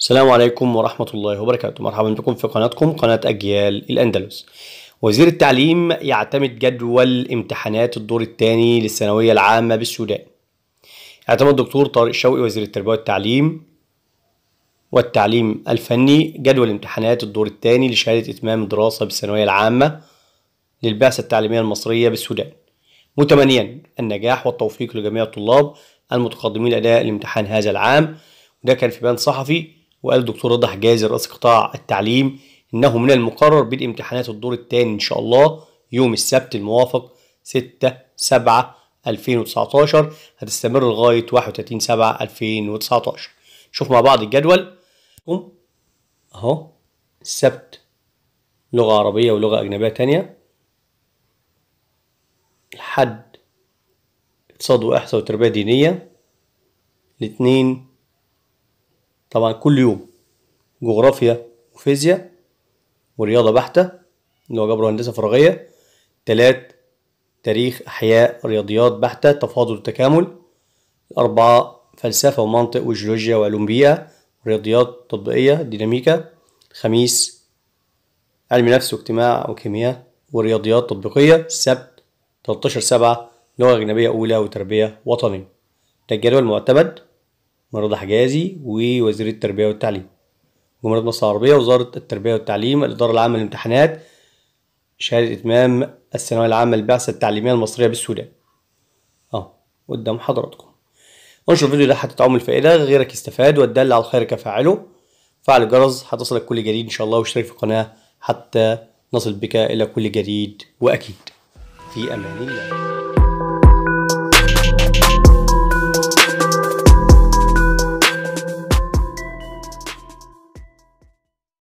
السلام عليكم ورحمة الله وبركاته مرحبا بكم في قناتكم قناة أجيال الأندلس وزير التعليم يعتمد جدول امتحانات الدور الثاني للثانوية العامة بالسودان اعتمد الدكتور طارق شوقي وزير التربية والتعليم والتعليم الفني جدول امتحانات الدور الثاني لشهادة إتمام دراسة بالثانوية العامة للبعثة التعليمية المصرية بالسودان متمنيا النجاح والتوفيق لجميع الطلاب المتقدمين لأداء الامتحان هذا العام وده كان في بند صحفي وقال الدكتور رضا حجازي رئيس قطاع التعليم إنه من المقرر بالامتحانات الدور الثاني إن شاء الله يوم السبت الموافق 6 7 2019 هتستمر لغاية 31 7 2019 شوف مع بعض الجدول أهو السبت لغة عربية ولغة أجنبية ثانيه الحد اقتصاد وإحصاء وتربية دينية الاثنين طبعا كل يوم جغرافيا وفيزياء ورياضة بحتة اللي هو جبر وهندسة فراغية تلات تاريخ أحياء رياضيات بحتة تفاضل وتكامل أربعة فلسفة ومنطق وجيولوجيا وعلوم بيئة رياضيات تطبيقية ديناميكا خميس علم نفس واجتماع وكيمياء ورياضيات تطبيقية السبت 13 سبعة لغة أجنبية أولى وتربية وطنية ده الجدول المعتمد مرضى حجازي ووزير التربية والتعليم جمهورية مصر العربية وزارة التربية والتعليم الإدارة العامة للامتحانات شهادة إتمام الثانوية العامة للبعثة التعليمية المصرية بالسودان أه قدام حضراتكم انشر الفيديو ده تعم الفائدة غيرك يستفاد والدل على الخير كفاعله فعل الجرس هتصلك كل جديد إن شاء الله واشترك في القناة حتى نصل بك إلى كل جديد وأكيد في أمان الله